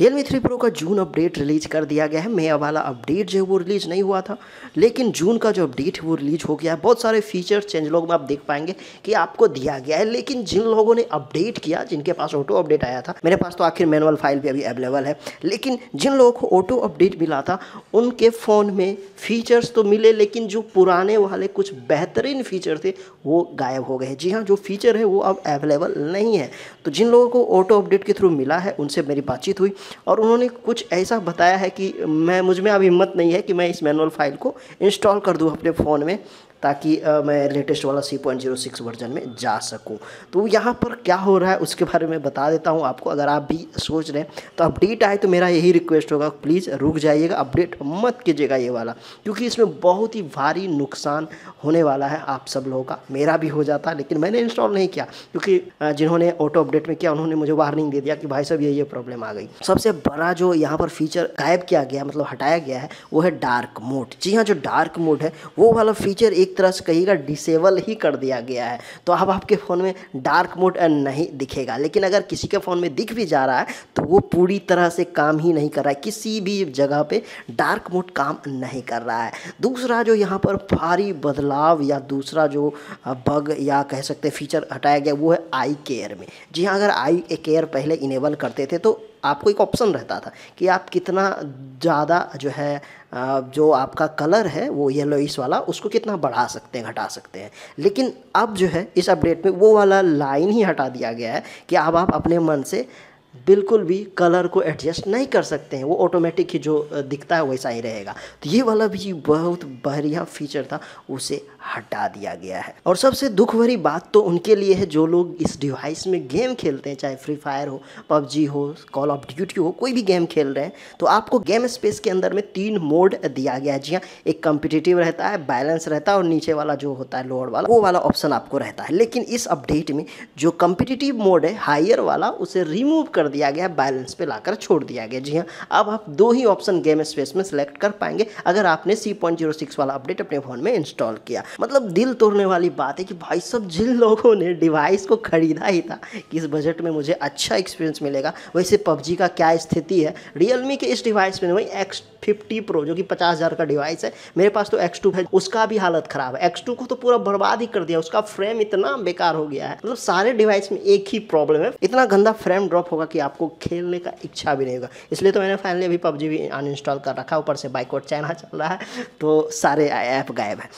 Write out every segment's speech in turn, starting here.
real me three pro का जून update release कर दिया गया है मई वाला अपडेट जो है वो रिलीज नहीं हुआ था लेकिन जून का जो अपडेट है वो रिलीज हो गया है बहुत सारे फीचर्स चेंज लोग में आप देख पाएंगे कि आपको दिया गया है लेकिन जिन लोगों ने अपडेट किया जिनके पास ऑटो अपडेट आया था मेरे पास तो आखिर मैनुअल फाइल भी अभी अवेलेबल है लेकिन जिन लोगों को ऑटो अपडेट मिला था उनके फ़ोन में फीचर्स तो मिले लेकिन जो पुराने वाले कुछ बेहतरीन फीचर थे वो गायब हो गए जी हाँ जो फीचर है वो अब अवेलेबल नहीं है तो जिन लोगों को ऑटो अपडेट के थ्रू मिला है उनसे मेरी बातचीत हुई और उन्होंने कुछ ऐसा बताया है कि मैं मुझ में अब हिम्मत नहीं है कि मैं इस मैनुअल फाइल को इंस्टॉल कर दूँ अपने फ़ोन में ताकि मैं लेटेस्ट वाला C point zero six version में जा सकूँ तो यहाँ पर क्या हो रहा है उसके बारे में बता देता हूँ आपको अगर आप भी सोच रहे हैं तो अपडेट आए तो मेरा यही रिक्वेस्ट होगा प्लीज़ रुक जाइएगा अपडेट मत कीजिएगा ये वाला क्योंकि इसमें बहुत ही भारी नुकसान होने वाला है आप सब लोगों का मेरा भी हो जाता लेकिन मैंने इंस्टॉल नहीं किया क्योंकि जिन्होंने ऑटो अपडेट में किया उन्होंने मुझे वार्निंग दे दिया कि भाई साहब ये ये प्रॉब्लम आ गई सबसे बड़ा जो यहाँ पर फीचर गायब किया गया मतलब हटाया गया है वो है डार्क मोड जी हाँ जो डार्क मोड है वो वाला फीचर एक एक तरह से कहिएगा डिसेबल ही कर दिया गया है तो अब आपके फ़ोन में डार्क मोड नहीं दिखेगा लेकिन अगर किसी के फ़ोन में दिख भी जा रहा है तो वो पूरी तरह से काम ही नहीं कर रहा है किसी भी जगह पे डार्क मोड काम नहीं कर रहा है दूसरा जो यहाँ पर भारी बदलाव या दूसरा जो बग या कह सकते फीचर हटाया गया वो है आई केयर में जी हाँ अगर आई केयर पहले इनेबल करते थे तो आपको एक ऑप्शन रहता था कि आप कितना ज़्यादा जो है जो आपका कलर है वो येलोइस वाला उसको कितना बढ़ा सकते हैं घटा सकते हैं लेकिन अब जो है इस अपडेट में वो वाला लाइन ही हटा दिया गया है कि अब आप अपने मन से बिल्कुल भी कलर को एडजस्ट नहीं कर सकते हैं वो ऑटोमेटिक ही जो दिखता है वैसा ही रहेगा तो ये वाला भी बहुत बढ़िया फीचर था उसे हटा दिया गया है और सबसे दुख भरी बात तो उनके लिए है जो लोग इस डिवाइस में गेम खेलते हैं चाहे फ्री फायर हो पबजी हो कॉल ऑफ ड्यूटी हो कोई भी गेम खेल रहे हैं तो आपको गेम स्पेस के अंदर में तीन मोड दिया गया है जी हाँ एक कम्पिटिटिव रहता है बैलेंस रहता है और नीचे वाला जो होता है लोअर वाला वो वाला ऑप्शन आपको रहता है लेकिन इस अपडेट में जो कम्पिटिटिव मोड है हायर वाला उसे रिमूव कर कर दिया गया बैलेंस पे लाकर छोड़ दिया गया जी हाँ अब आप दो ही ऑप्शन गेम स्पेस में सिलेक्ट कर पाएंगे अगर आपने सी पॉइंट जीरो सिक्स वाला अपडेट अपने फ़ोन में इंस्टॉल किया मतलब दिल तोड़ने वाली बात है कि भाई सब जिन लोगों ने डिवाइस को खरीदा ही था कि इस बजट में मुझे अच्छा एक्सपीरियंस मिलेगा वैसे पबजी का क्या स्थिति है रियलमी के इस डिवाइस में वही एक्स फिफ्टी प्रो जो कि पचास हज़ार का डिवाइस है मेरे पास तो एक्स टू है उसका भी हालत ख़राब है एक्स टू को तो पूरा बर्बाद ही कर दिया उसका फ्रेम इतना बेकार हो गया है मतलब तो सारे डिवाइस में एक ही प्रॉब्लम है इतना गंदा फ्रेम ड्रॉप होगा कि आपको खेलने का इच्छा भी नहीं होगा इसलिए तो मैंने फाइनली अभी पबजी भी अनइंस्टॉल कर रखा ऊपर से बाइकआउट चाइना चल रहा है तो सारे ऐप गायब है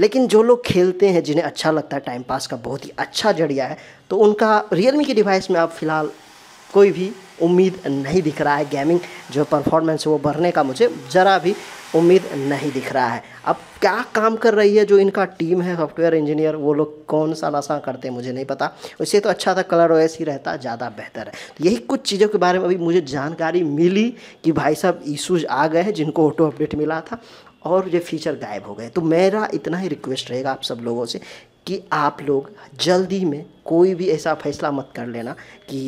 लेकिन जो लोग खेलते हैं जिन्हें अच्छा लगता है टाइम पास का बहुत ही अच्छा जरिया है तो उनका रियलमी की डिवाइस में आप फिलहाल कोई भी उम्मीद नहीं दिख रहा है गेमिंग जो परफॉर्मेंस है वो बढ़ने का मुझे ज़रा भी उम्मीद नहीं दिख रहा है अब क्या काम कर रही है जो इनका टीम है सॉफ्टवेयर इंजीनियर वो लोग कौन सा नशा करते हैं मुझे नहीं पता उससे तो अच्छा था कलर ओएस ही रहता ज़्यादा बेहतर है तो यही कुछ चीज़ों के बारे में अभी मुझे जानकारी मिली कि भाई साहब इशूज़ आ गए हैं जिनको ऑटो अपडेट मिला था और ये फीचर गायब हो गए तो मेरा इतना ही रिक्वेस्ट रहेगा आप सब लोगों से कि आप लोग जल्दी में कोई भी ऐसा फैसला मत कर लेना कि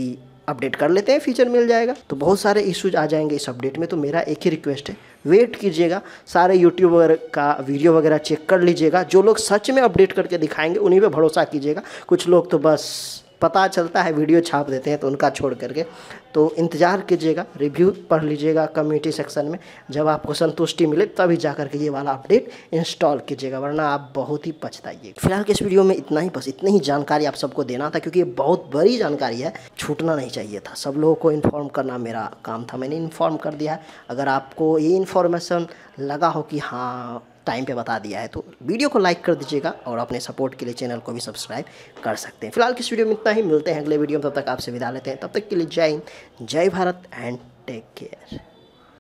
अपडेट कर लेते हैं फीचर मिल जाएगा तो बहुत सारे इश्यूज आ जाएंगे इस अपडेट में तो मेरा एक ही रिक्वेस्ट है वेट कीजिएगा सारे यूट्यूब का वीडियो वगैरह चेक कर लीजिएगा जो लोग सच में अपडेट करके दिखाएंगे उन्हीं पर भरोसा कीजिएगा कुछ लोग तो बस पता चलता है वीडियो छाप देते हैं तो उनका छोड़ करके तो इंतज़ार कीजिएगा रिव्यू पढ़ लीजिएगा कम्युनिटी सेक्शन में जब आपको संतुष्टि मिले तभी जा करके ये वाला अपडेट इंस्टॉल कीजिएगा वरना आप बहुत ही पछताइए फिलहाल के इस वीडियो में इतना ही बस इतनी ही जानकारी आप सबको देना था क्योंकि ये बहुत बड़ी जानकारी है छूटना नहीं चाहिए था सब लोगों को इन्फॉर्म करना मेरा काम था मैंने इन्फॉर्म कर दिया अगर आपको ये इन्फॉर्मेशन लगा हो कि हाँ टाइम पे बता दिया है तो वीडियो को लाइक कर दीजिएगा और अपने सपोर्ट के लिए चैनल को भी सब्सक्राइब कर सकते हैं फिलहाल किस वीडियो में इतना ही मिलते हैं अगले वीडियो में तब तक आपसे विदा लेते हैं तब तक के लिए जय हिंद जय भारत एंड टेक केयर